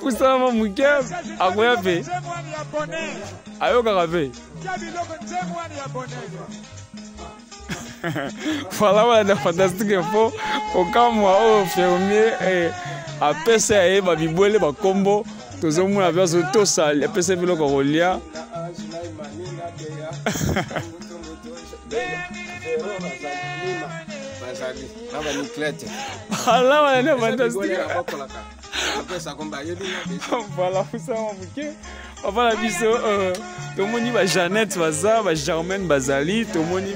kusama muke akoya ve ayokaka ve fala walanda fantastique fo kokamwa oyo fermier eh, apesa ayeba bibwele bakombo tozomona mpe azotosa apesa biloko kolia ala walanda fantastique voilà fusama moke bapala biso euh, tomoni bajanete baza bagermaine bazali tomoni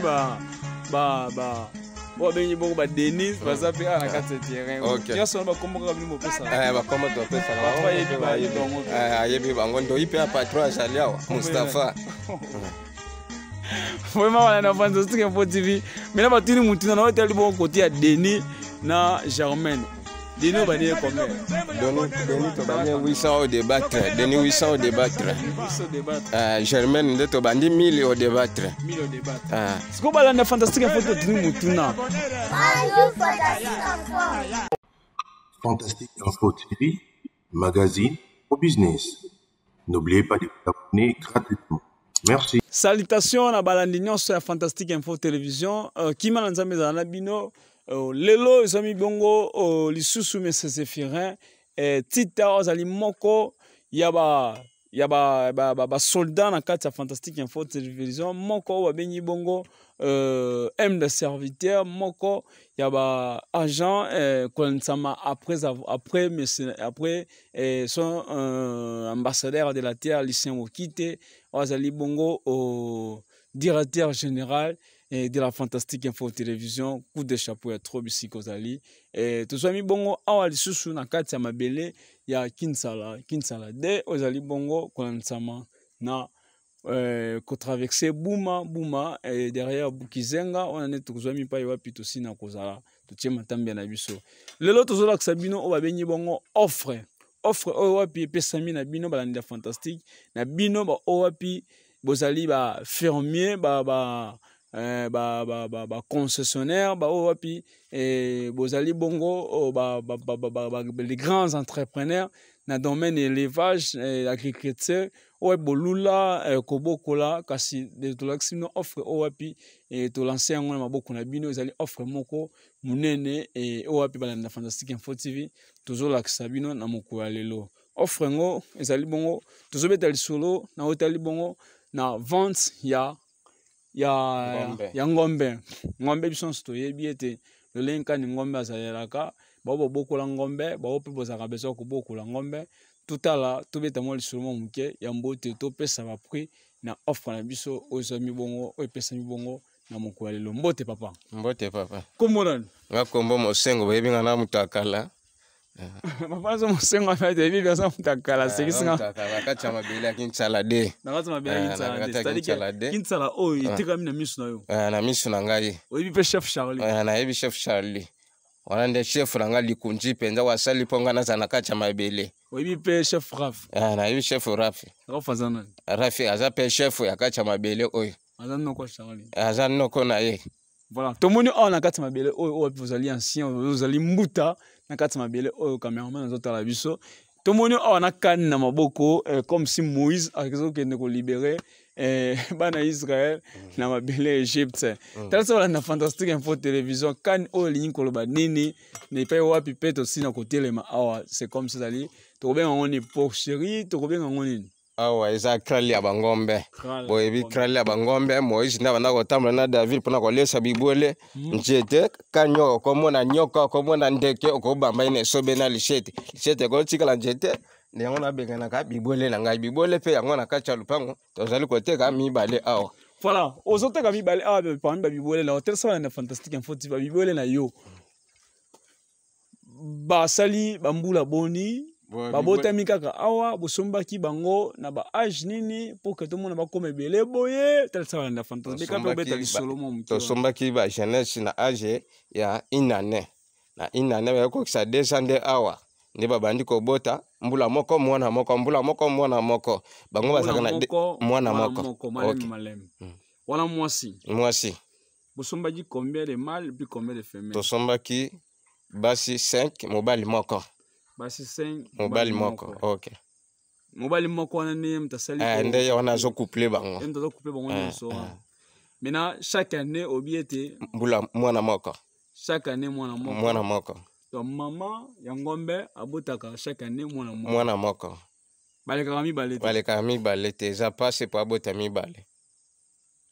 babengi bongo badenis baza mpe awa na kati ya terrain nyonso wana bakombo kaka bino bopesabakombo topesaaayebi bango ndoyi mpe ya patron azali awa mustapha vraiment wana na fantastique info tv mena batuni mutuna na oyo etali bongo kote ya denis na germaine Dis-nous manière combien Donne-nous 800 au débattre. Denis 800 au débattre. au débattre. Germaine de Tobandi 1000 au débattre. 1000 au débattre. Ah. C'est quoi la fantastique photo de nous Moutouna Fantastique Info TV, magazine au business. N'oubliez pas de vous abonner gratuitement. Merci. Salutations à Balandignon sur la Fantastique Info Télévision. Qui euh, m'a lancé mes Zanabino. Euh, lelo ezomi bongo euh, lisusu mesese firin euh, tita oyo azali moko ya ba ya basoldat ba, ba, ba na kati ya fantastique info télévision moko oyo babengi bongo euh, m de serviteur moko ya baagent eh, kolendisama après, après, après eh, son euh, ambassadeur de la terre lucien mokite oyo azali bongo oh, directeur général Eh, de la fantastique info télévision coup de chapeau ya trop bisika ozali eh, tozwami bongo awa lisusu na kati ya mabele ya kinsala kinsala de ozali bongo kolanisama na Euh, kotraverse buma buma eh, derrière bukizenga wana nde tokozwami mpai wapi tosina kozala totie matambya na biso lelo tozolakisa bino oyo babengi bongo offre offre oyo wapi epesami na bino balandela fantastique na bino baoyo wapi bozali bafermier ba, ba, baconcessionnaire eh, ba oyo oh, wapi eh, bozali bongo oh, les grands entrepreneurs na domaine élevage eh, agriculture oyo oh, wapi bolula kobokola kasi tolakisi bino offre oyo wapi tolanse yango na maboko na bino ezali offre moko monene oyo wapi balanda fantastique info tv tozolakisa bino na mokolo ya lelo offre yango ezali bongo tozobeta lisolo na otali bongo na vente ya ya ya ngombe ngombe biso nyonso toyebi ete lolenge kani ngombe azalelaka bao bobokola ngombe bao mpe bozalaka besoin kobokola ngombe totala tobeta mwa lisolo mwa moke ya mbote topesa baprix na offre na biso oyo ezwami bongo oyo epesami bongo na mokolo ya lelo mbote papa mbote papa kombo nani nga kombo mosengo boyebi nga na moto akala mafana so mosengo afete ebibi aza mutu akala sekisingakintsala oyo etekami na miso na yo na miso na ngai oyebi mpe chef charlie ah, nayebi chef charlie wana nde chef na ngai likunji mpenza wasali mpo ngai nazala na kati ya mabele oyebi mpe chef raf ah, nayebi chef raf rafi aza mpe chef ya kati ya mabele oyo aza noko na ye tomoni awa oh, na kati ya mabele oyo oh, oyo oh, ozali ancien ozali mbuta na kati ya mabele oyo cameraman azotala biso tomoni awa na kani na maboko eh, comme si moïse azokende kolibere eh, bana israel na mabele ya egypte mm. talisa balanda fantastique info télévision kani oyo elingi koloba nini na epai wapi mpe tosili na kotelema awa c'est comme si ezali tokobenga ngo ni porcherie tokobenga ngo nini awa eza krali ya bangombe boye bikrali ya bangombe moise nde abandaka kotambola na david mpona koliesa bibwele hmm. nzete ka nyoka okomona nyoka okomona ndeke okobamba ye na esobe na lishete lishete ekotikala nzete yango nabenganaka bibwele na ngai bibwele mpe yango na kati ya lupango tozali koteka mibale awa voilà ozoteka mibale awa parmi babibwele na otelesala na fantastique info ti babibwele na yo basali bambula boni babotami kaka awa bosombaki bango na baage nini mpo ke tomona bakoma ebele boye talisa balanda fantasbekaobeta lisolo mo tosombaki bagenese na age ya inane na inane bayakokisa 200 nde awa nde babandi kobota mbula moko mwana moko mbula moko mwana moko bango bazalaka na mwana moko hmm. wana mwasi mwasi bosombaki combien de male puis combien de femelle tosombaki basi 5 mobali moko basi 5 mobali moko okay mobali moko wana ah, nde ye mutasali nde wana azokouple bango ye mutazokouple bango ah, nyonso wana ah. maintenant chaque année obi ete mbula mwana moko chaque année mwana moko mwana moko to mama ya ngombe abotaka chaque année mwana moko mwana moko balekaka mibale te balekaka mibale te eza mpasi mpo abota mibale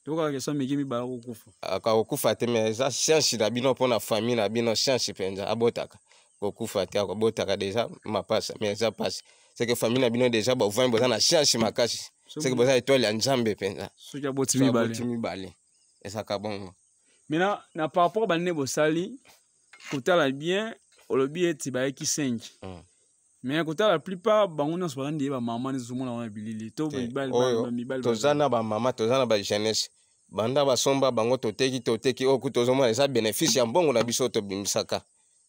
tokokaka so meki mibale akokufa akokufa te me eza siansi na bino mpona famille na bino siansi mpenza abotaka kokufa te akobotaka deja mapasi me eza pasi seke famille na bino deja bovami boza na chance makasi seke boza etwale ya nzambe mpenza soki aboti mibale ezaka bongo maintenant na par rapport banene bosali kotala bien olobi ete bayaki 5 hmm. mais kotala plupart bango nyonso bazandi ye bamama nezomona wana bilili to mibali toza na bamama toza na bajeunesse banda basomba bango toteki toteki oyo ku tozomona eza bénéfice ya mbongo na biso oyo tobimisaka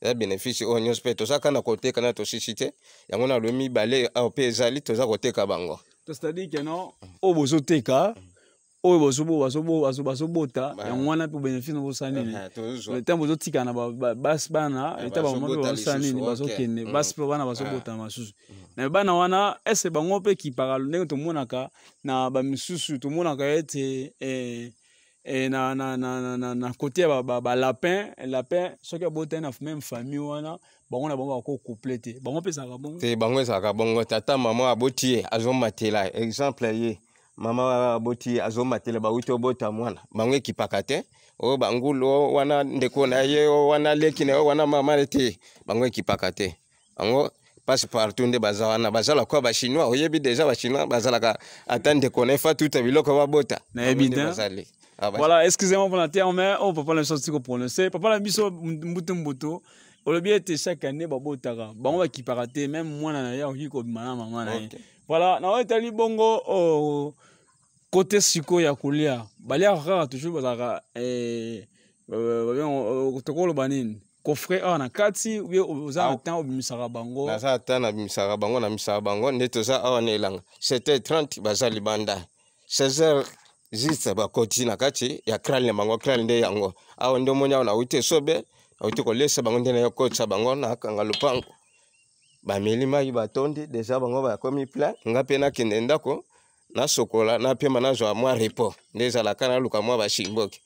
eza bénéfice oyo nyonso mpe toza kana koteka na tosisi te yango na lobi mibale awa mpe ezali toza koteka bango c'est-à-dire que non oyo bozoteka oyo bazobota yango wana mpe bénéfice na bosala nini ntango bozotika na basi bana eta eh, bamama mpe bazosala nini bazokende mm. basi mpe bana bazobotana ah. masusu mm. na bana wana ese bango mpe kipaka ndenge tomonaka na bamisusu tomonaka ete eh, e, na, na, na, na, na, na kote ya balapin ba, ba, lapin soki abotani na meme famille wana bango na bango bakokouple te bango mpe ezalaka bongo te bango ezalaka bongo tata mama aboti ye azomatela exemple ye mama aboti ye azomatela bauti obota mwana bango ekipaka te oyo oh, bangulu wana ndeko na ye o oh, wana leki na ye oh, wana mama te bango ekipaka te bango passe partout nde baza wana bazala kwa bachinois oyebi deja bachinois bazalaka ata ndeko na ye fatuta biloko babota nayebi te Ah, bah, voilà, excusez-moi pour la terre, mais on ne peut pas le sortir pour prononcer. Papa l'a mis sur Moutumbuto. On le bien été chaque année, Babo Tara. Bon, on va qui parater, même moi, on a eu un peu de maman. Voilà, on a été bongo. Oh, côté siko ya kolia balia rare toujours bazalaka eh, euh, euh, euh, tokoloba nini kofre awa na kati ubie oza ah, na temps obimisaka bango naza na temps nabimisaka bango namisaka bango nde toza awa na elanga 7 30 baza libanda 16 heures juste bakoti na kati ya kral na bango kral nde yango awa nde omoni awa nauti esobe nauti kolesa bango nde nayo kotisa bango nakanga lopango bameli mai batondi deja bango bakomi plan nga mpe nakende ndako nasokola napema nazwa mwa repo nde ezalaka naluka mwa bashimboki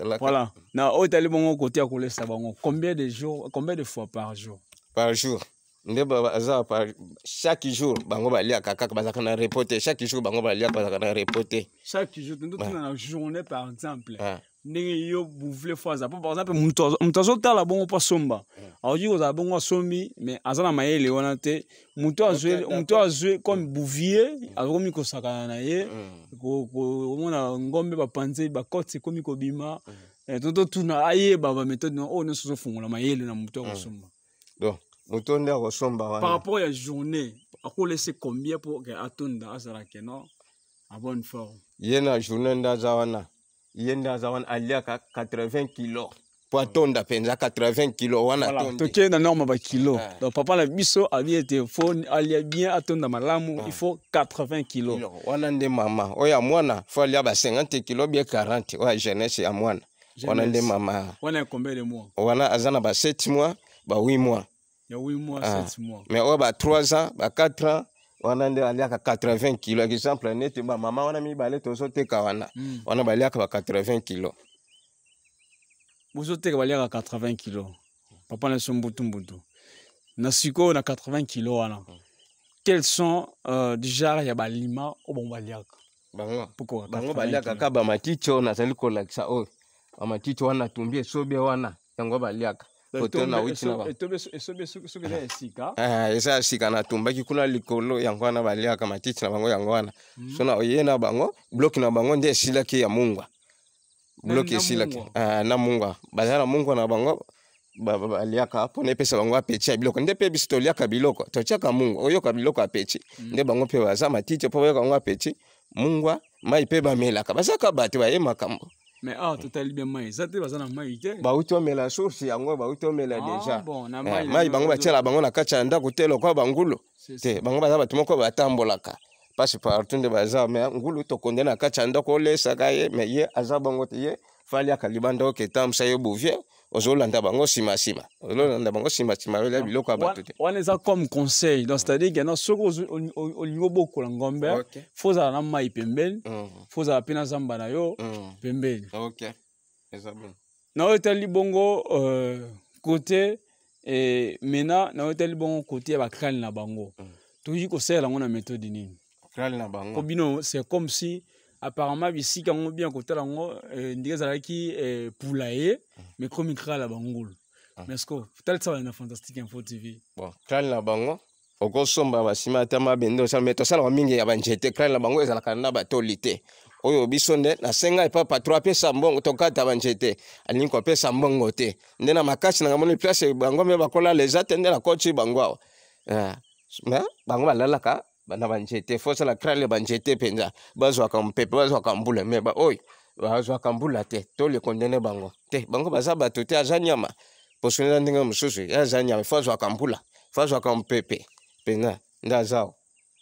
voilà na oyo etali bongo kotia kolesa bango combien de jour combien de fois par jour par jour nde baza chaque jour bango baliaka kaka bazalaka na repo te chaque jour bango baliaka bazalaka na repo te chaque jour tondotuna na journée par exemple ah. ndenge yo bouvle fo aza po par exemple moto azotala bongo mpo asomba ah. aoki kozala bongo asomi mais aza na mayele wana te moto azwe comme bouvier akomi kosakana na ye hmm. komona ngombe bapanze bakoti ekomi kobima hmm. eh, tototuna ayeba bametode oyo oh, nyonso ozofungola mayele na moto akosomba par rapport à la journée ako laisser combien pour que atonda azala keno a bonne forme ye na journée ndaza wana ye ndaza wana aliaka 80 kilo po atonda mpenza 80 kilo wana tokei na norme bakilo ah. donc papa na biso abi ete fo alia bien atonda malamu ah. il faut 80 kilo wana nde mama oyo ya mwana fo alia ba 50 kilo bie 40 oyo ya jeunesse ya mwana wana nde mama wana ya combien de mois wana aza na ba 7 mois ba 8 mois il y a 8 mois, 7 ah. mois. Mais ouais, bah, 3 ans, bah, 4 ans. wana nde à 80 Par exemple bah, maman, on wana mis tozoteka wana hmm. à wana kilos. ba 80 kilo bozoteka à 80 kilos. papa na biso mbutumbutu na on na 80 kilos. wana hmm. quels sont euh, genre ya balima oyo bango baliaka bango baliaka kaka bamatiti oyo la kolakisa oyo bamatiti wana tumbi esobia wana yango baliaka hotel na uti na ba eza ya sika na tombaki kuna likolo yango wana baliaka matiti na bango yango wana mm. so na ye na bango bloki na bango nde esilaki ya mungwa bloki eh, esilaki eh, na mungwa baza na mungwa na bango baliaka mpona epesa bango apeti ya biloko nde mpe biso toliaka biloko totiaka mungwa oyoka biloko apeti mm. nde bango mpe baza matiti mpo bayoka yango apeti mungwa mai mpe bamelaka bazaka bato baye makambo mais awa ah, totali bien mai eza te baza na mai te bauti omela source yango bauti omela ah, déjà eh, mai bango batiala bango na kati ya ndako te lokwa bangulu te bango baza bato moko batambolaka pasi partout nde baza me ngulu tokonde na kati ya ndako olesaka ye me ye aza bongo te ye fali aka libanda oke tambusa ye bouvien ozolanda bango simasima ozolanda bango simasima olia biloko ya bato te wana eza comme conseil donc c'est-à-dire kena soki olingi obokola ngombe okay. fo ozala na mai pembeni mm. fo ozala mpe na zamba na yo mm. pembeni okay. na oyo etali bongo euh, kote eh, mena na oyo etali bongo kote ya bakrale na bango mm. tokoki kosalela yango na méthode nini kobino c'est comme si apparemment bisika yango bien kotala yango eh, ndenge ezalaki eh, pula ye mais komi krale ya bangulu ah. mesko talisa bana na fantastique info tv bon krale na bango okosomba basima ata mabende osala me tosalaka mingi ya banzete krale na bango ezalaka na batoli te oyo biso nde nasenga epa patro apesa mbongo tokata banzete alingi kopesa mbongo te nde na makasi nanga moni place bango mpe bakolala eza te nde nakoti bango awa ah, bango balalaka bana banzete fosala krale banzete mpenza bazwaka mpepe bazwaka mbula me baoyo bazwaka mbula te tolekondene bango te bango baza bato te aza nyama poso eza ndenge mosusu ye aza nyama fo azwaka mbula fo azwaka mpepe mpenza nde azao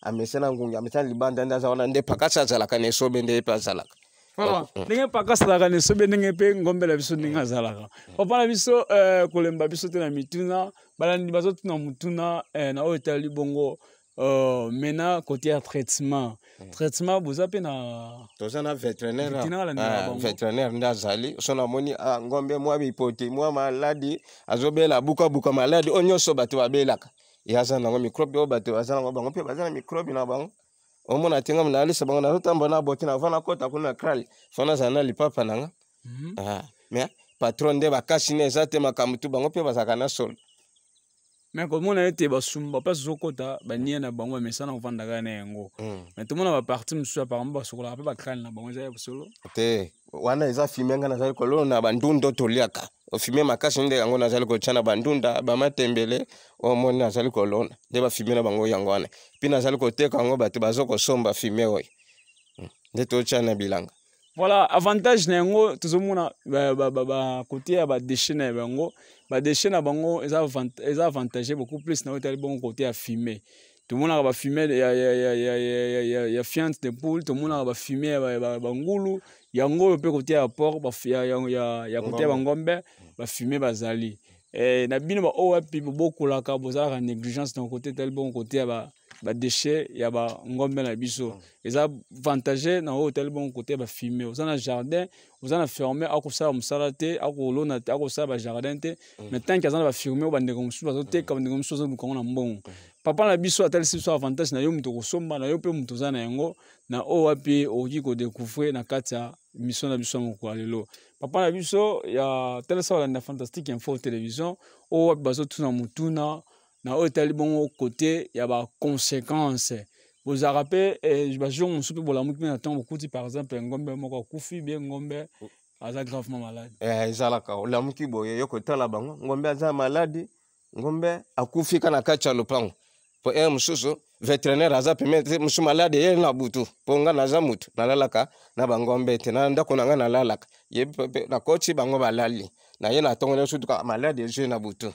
amesana ngungi amesana libanda nde aza wana nde pakasi azalaka na esobe nde ye mpe azalaka oh, oh. ndenge mpaka asalaka na sobe ndenge mpe ngombela biso ndenge azalaka hmm. papa na biso eh, kolemba biso te na mituna balandi bazotuna motuna eh, na oyo etali bongo Uh, maintenant côté ya traitement mm. traitement boza mpe na toza na vétérinaire ah, ah, nde azali so namoni ah, ngombe mwa bipoti mwa maladi azobela bukabuka maladi oyo nyonso bato babelaka ye aza nango mikrobe oyo bato baza nango bango mpe baza na mikrobe na bango omona te ngami nalisa bango nazotambola na boki na va na kota kuna na kral fo nazala na lipapa na nga mhm. mais patron nde bakasi ne eza te makambo tu bango mpe bazalaka na solo me komona ete basumba bapasi ozokɔta banie na bango bamesana kovanda kaka na yango hmm. me tomona baparti mosusu aparamo basokolaka mpe bakrane na bango eza ya solo te wana eza fime nga nazali kolona na bandunda toliaka ofime makasi nde yango nazali kotya na bandunda bamatembele omoni nazali kolona nde bafime na bango yango wana mpe nazali koteka yango bato bazokosomba fime oyo hmm. nde totya na bilanga voilà avantage n'engo tout le monde ba ba ba ba côté à bas déchets n'engo bas déchets na bango ils avant ils avantage beaucoup plus n'engo tel bon côté à fumer tout le monde a bas fumer y a y a y a y a y y y fiente de poule tout le monde a bas fumer bas bas bangoulu y a engo un peu côté à porc bas y a y a y a côté bangombe bas fumer bas zali et eh, n'abîme bas oh et puis beaucoup là car bosar négligence dans côté tel bon côté à badeshe ya ngombe na biso mm. eza vantage na oyo otali bongo kote ya ozana oza na jardin oza mm. na akosala mosala te akolona te akosala bajardin te tanke aza na oyo bandeko mosusu bazoteka bandeko mosusu na mbongo papa na biso atalisi biso avantage na yo moto na yo na yango na oyo wapi okoki na na biso papa ya fantastique info télévision oyo wapi na oyo etali bongo kote ya baconséquence bozalaka mpe eh, bazongo mosu mpe bolamuki mpe na ntango bokuti par exemple ngombe moko akufi bie ngombe aza gravement malade eh, ezalaka olamuki boye yo kotala bango ngombe aza maladi ngombe akufi ka na kati ya lopango mpo ye mosusu vétérinaire aza peme te mosu malade ye na butu mpo nga naza mutu nalalaka na bangombe te na ndako na nga nalalaka ye nakoti bango balali na ye natongoli mosusu tuka malade ezwi na butu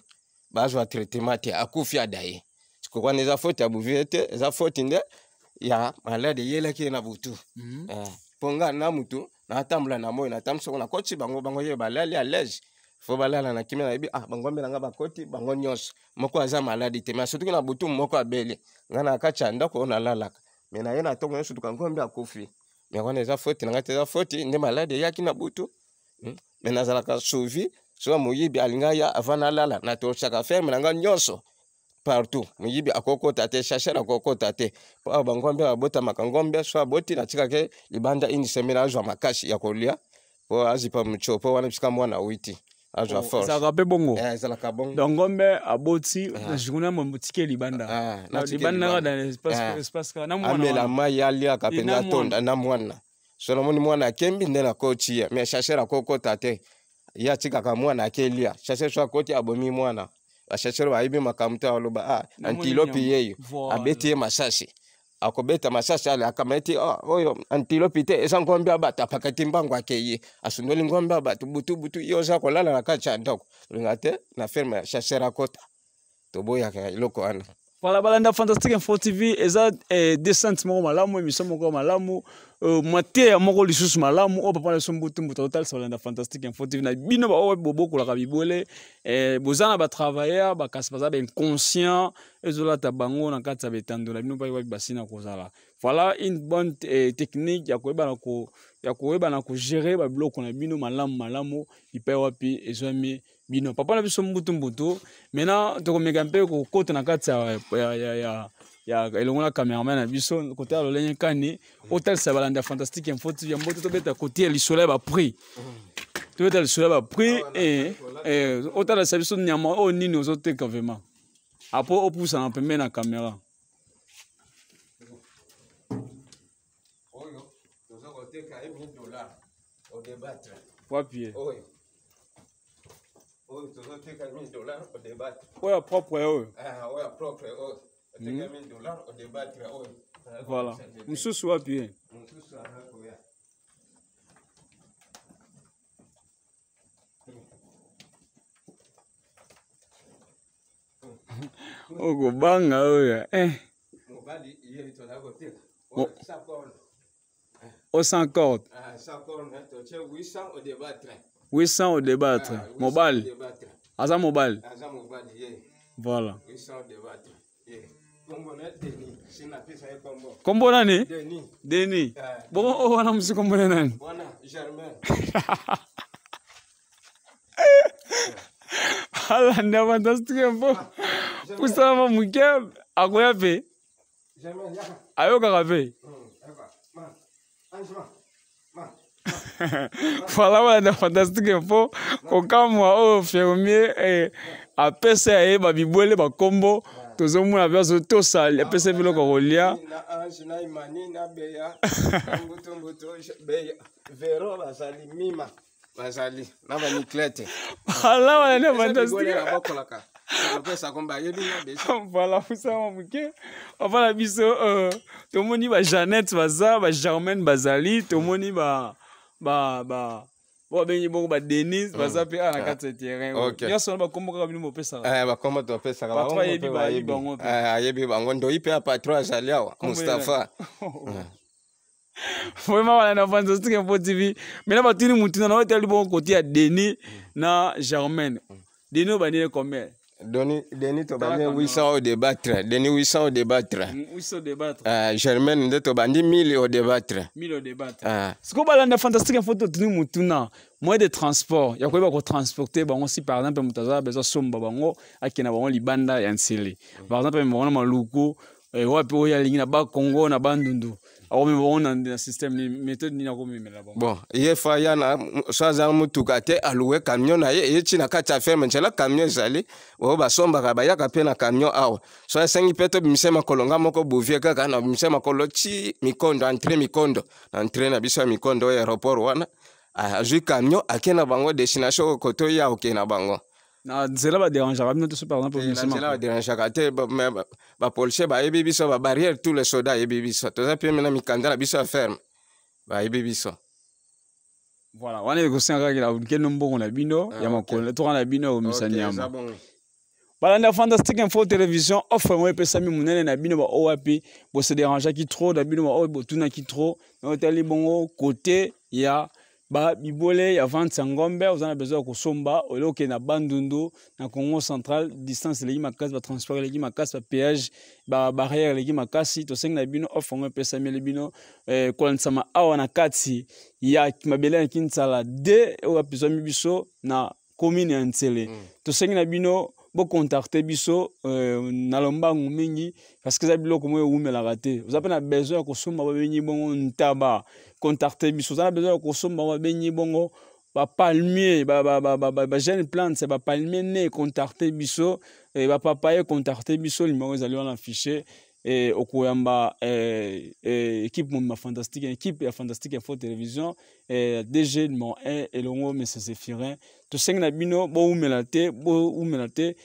bazwa traitement te akufi ada ye sikoki wana eza faute ya buvie te eza faute nde ya malade eyelaki ye na butu mm -hmm. eh, mpo nga na mutu natambola na moyi natambusa ngo nakoti bango bango ye balali alege fo balala na kimia nayebi ah bangombe na nga bakoti bango nyonso moko aza maladi te me asutuki na butu moko abeli nga na kati ya ndako oyo nalalaka me na ye na ntongo nyonso tuka ngombe akufi me wana eza foti na nga te eza foti nde maladi eyaki na butu me hmm? nazalaka suvi so muyibi alingi aya avanda alala na tosaka ferme na nga nyonso partout moyibi akokɔta te shasher akokɔta te po awa bangombe abotamaka ngombe so aboti na tika ke libanda ini semene azwa makasi ya kolia po azipa mutio po wana bisika mwana awiti azwa oh, force ezalaka mpe bongo eh, ezalaka bongo donc ngombe aboti zikuna eh. motike libanda ah, ah, libanda kaka dans eh. espace kaka na mwana amela mai aliaka mpenza atonda na mwana so namoni mwana akembi nde nakoti ye mais shasher akokɔta te ya tikaka mwana akelia shashe so akoti abomi mwana bashashe bayibi makambo te aloba ah antilopi yeyo abeti ye masasi akobeta masasi ale akama ete ah, oyo antilopi te eza ngombe ya bato apaka ti mbango ake ye asundoli ngombe ya bato butubutu ye oza kolala na kati ya ndako olinga te na ferme ya chasseur akota toboyaka eloko wana voilà balanda fantastique info tv eza eh, descente moko malamu émission moko malamu mateya moko lisusu malamu oyo papa na biso mbutumbuta totalisa balanda fantastique info tv na bino baoyo oh, bobokolaka bibwele boza na batravailleur bakasi baza bainconscient ezolata bango na kati ya betando na bino pai wapi basina kozala voilà une bonne eh, technique ya koyebana eh, ya koyebana eh, kogere babiloko na bino malamu malamu epai oh. oh, wapi ezwami bino papa na biso mbutumbutu maintenant tokomeka mpe kokota na kati ya ya elongo na cameraman na biso kotala lolenge kani otalisa balanda ya fantastique info tv yango te tobeta kotia lisolo ya baprix tobeta lisolo ya baprix ah, eh, eh, otalisa biso nyama oyo nini ozoteka vraimen apo opusana pembe na camera oyo propre oyo ah, Hmm. Oh, voilà mosusu wapi ye okobanga oyo o sans corde 800 o débattre mobali oh, oh, ah, ah, aza mobali voilà 800 débattre, yeah. kombo nani deni bomo o wana musi kombole nani ala ndi afantastike mpo ah, usalama muke akoya pe ayokaka pe hmm, voilà voilà ndi afantastike mpo kokamwa oyo oh, fermier eh. apesa ya ye babibwele bakombo tozomona biso tosala apesa biloko kolia bazali na bamiklete ala wana nde fantastiquevoila fusama moke opala biso tomoni bajanette baza bagermaine bazali tomoni ba ba ba po babengi bongo badenise mm. baza mpe awa na kati ya ah, terrain nyonso wana bakombo kaka bino bopesaka eh, bakombo topesaka patron ayebi bayebi bango mpe eh, ayebi bango ndoyi mpe ya patron azali awa mustapha vraiment voilà na fantastique info tv mais na batuni mutuna na oyeteli bongo koti ya denis na germaine mm. denis oyo bandile combien Denis, Denis Tobandi 800 au débattre. Denis 800 au débattre. 800 mm, au débattre. Ah, Germaine de Tobandi 1000 au débattre. 1000 au débattre. Ah. Ce qu'on parle de fantastique en photo de Mutuna, moyen de transport. Il y a quoi pour transporter bango si par exemple mutaza besoin somba bango akina bango libanda ya nsele. Par exemple mon maluku, eh wapi oya lingi na ba Congo na bandundu. akomembogo na systeme ni méthode nini akomemela bango bon ye fa ya na so aza motuka te aloue camion na ye eye ti na kati ya ferme nzela camion ezali oyo basombaka bayaka mpe na camion awa so asengi mpe tobimisa makolonga moko bovie kaka na bimisa makolo ti mikondo entre mikondo na entre na biso ya mikondo oyo aéroport wana azwi camion ake na bango destination oyo kotoya oke na bango okay, nzela baderangaka bino toso par exemplenzela eh, baderangaka te bapolisier bayebi biso babarrière tout le soda ayebi biso toza mpe mena mikandala biso ya ferme bayebi biso voilà wana ekosengaka kela nkeno mbongo na bino ah, ya makolo toka na bino ya komisa nyama balanda ya fantastique info télévision offre moko epesami monene na bino baoyo wapi bosederangeaki trop na bino baoyo botunaki trop me otali bongo kote ya ba Bibole, ya 25 ngombe oza na besoin ya kosomba na bandundu na congo central distance eleki makasi batransport eleki makasi bapeage babarriere eleki makasi tosengi na bino offre bino eh, awa na kati ya mabele ya d oyo apesami biso na commune mm. na contacter biso euh, na lombangu mingi parce que biloko moyo ewumelaka te vous avez na besoin ya kosomba babengi bongo ntaba contacter biso oza na besoin ya kosomba babengi bongo bapalmier bagene plante bapalmier ne contacter biso bapapaye contacter biso limongo ezali wana fichier eh, okoyamba eh, eh, ekipe mobima fantastique ekipe ya fantastique info télévision eh, dg numéro 1 elongo mese zéphirin tosengi na bino bowumela te bowumela te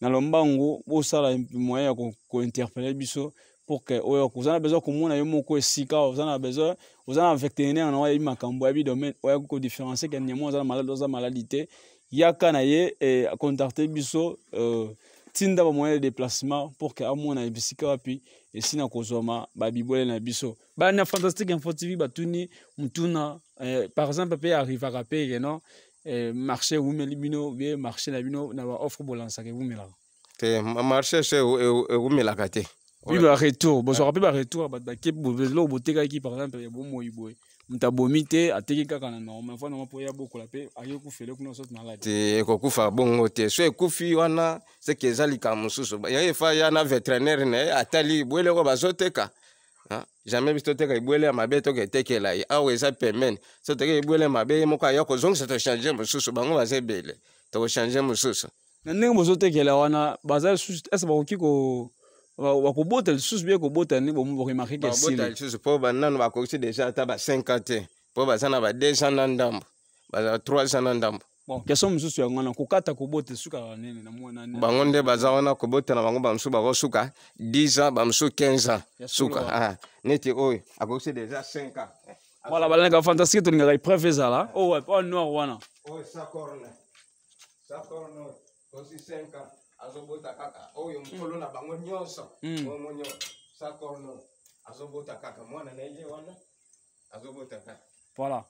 na lombangu bosala moyen ya kointerpele biso pour ke oyo oza na besoin komona yo moko esika oza na besoin oza na vétérinaire na oyebi makambo yabi domaine oya kodifferencie ke nyama oza na maladi oza maladi te yaka na ye eh, contacte biso euh, tinda bamoyen ya déplacement pour ke amona ebisika wapi esina kozwama babibwele na biso bana fantastique info tv batuni mutuna eh, par exemple mpe arrivaka mpe eno eh, marché ewumeli bino bie marché na bino na baoffre bolansaka ewumelaka te marché se e, e, ewumelaka te bi baretour bozwaka mpe baretour bato bake loko botekaki par exemple ya bomoi boye moto abomi te ateki kaka na norma fo na mpo ye abokola mpe aye kufele kuna so tinala te ekokufa bongo te so ekufi wana seke eza likambo mosusu yaye fa ya na vétérinaire na ye atali bwele oyo bazoteka ah, jamai biso toteka ebwele ya mabe toke etekela ye awa eza pemene so teke ebwele ya mabe ye moko aya kozongisa tochange mosusu bango baza ebele tokochange mosusu na ndenge bozotekela wana baza ese bakoki ko bakobota lisusu bie kobota nde bomo boremarke esili lisusu mpo banano bakoki deja ata ba 50 te mpo baza na ba 200 na ndambo baza 300 na ndambo bon question mosusu yango wana kokata kobota sukaka nini na mwana nini bango nde baza wana kobotela bango bamosusu bakosuka 10 ans bamosusu 15 ans suka ah, neti oyo akoki deja 5 ans wala balanaka fantastique tolingaka épreuve ezala oyo oh, oh, noir wana oyo sacorne sacorne osi 5 ans azobota kaka oyo mokolo hmm. na bango nyonso momo hmm. nyonso sakorno azobota kaka mwana na ye wana azobota kaka voilà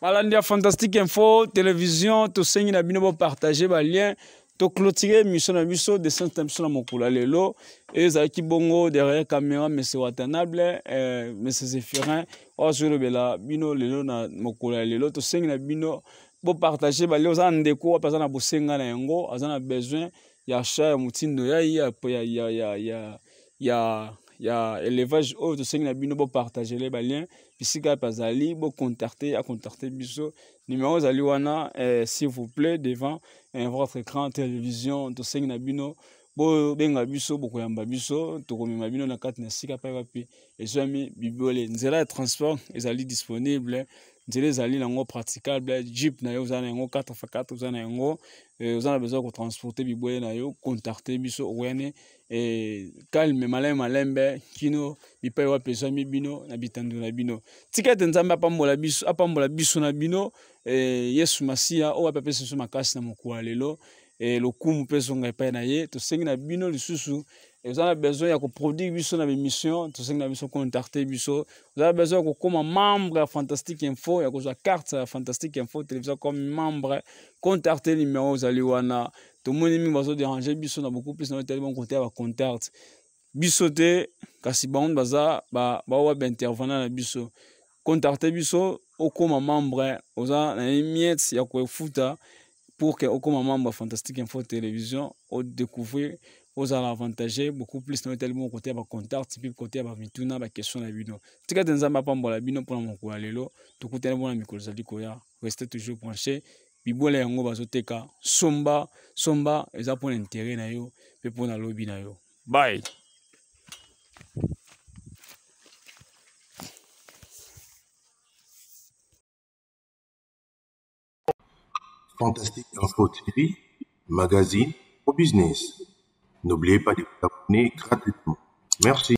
balandi hmm. ndia fantastique info télévision to singi na bino bopartage balien toclôtire émission na biso descente na biso na mokula ya lelo ezalaki bongo derrière caméra mese watanable euh, mese zéphirin oyo azolobela bino lelo na mokula lelo to singi na bino bo partager ba oza za ndeko wape aza na bosenga na yango azana besoin ya mutindo ya ye ya, ya, ya, ya, ya ya élevage oyo tosengi na bino bopartagele balien bisika pe azali bocontacte acontacte biso numéro ezali wana eh, s'il vous plaît devant eh, votre écran télévision tosengi na bino bobenga biso bokoyamba biso tokomema bino na kati na esika pai wapi ezwami bibole nzela ya transport ezali disponible nzela ezali nango praticable jeep na yo oza na yango 4x4 oza na yango eh, oza na besoin kotransporte bibwele na yo contacte biso oyane eh, calme maleme malembe kino bipai wapi ezwami bino na bitando na bino tika ete nzambe apambola biso apambola biso na bino eh, yesu masiya oyo ape apesa biso makasi na mokuwa lelo lokumu mpe ezonga epai na ye tosengi na bino lisusu eza na besoin ya koproduire biso na bémission tosengi na biso contacte biso oza na besoin ya kokóma membre ya fantastique info ya kozwa carte ya fantastique info télévision comme membre contacte numéro ozali wana tomoni mingi bazoderange biso na beaucoup plus na etali bankote ya bacontacte biso te kasi bango baza baoya baintervenant na biso contacte biso okóma membre oza na ye miete ya kofuta pour ke okóma membre ya fantastique info télévision odécouvrir ozala avantage beaucoup plus na otali bongo koteya bacontact mpe koteya bamituna bakestion na bino tika te nzambe apambola bino mpona mokolo ya lelo tokutani mpona mikolo ezali koya reste toujours branché bibola yango bazoteka somba somba eza mpona intere na yo mpe mpona lobi na yo bye Fantastique Info TV, magazine au business. N'oubliez pas de vous abonner gratuitement. Merci.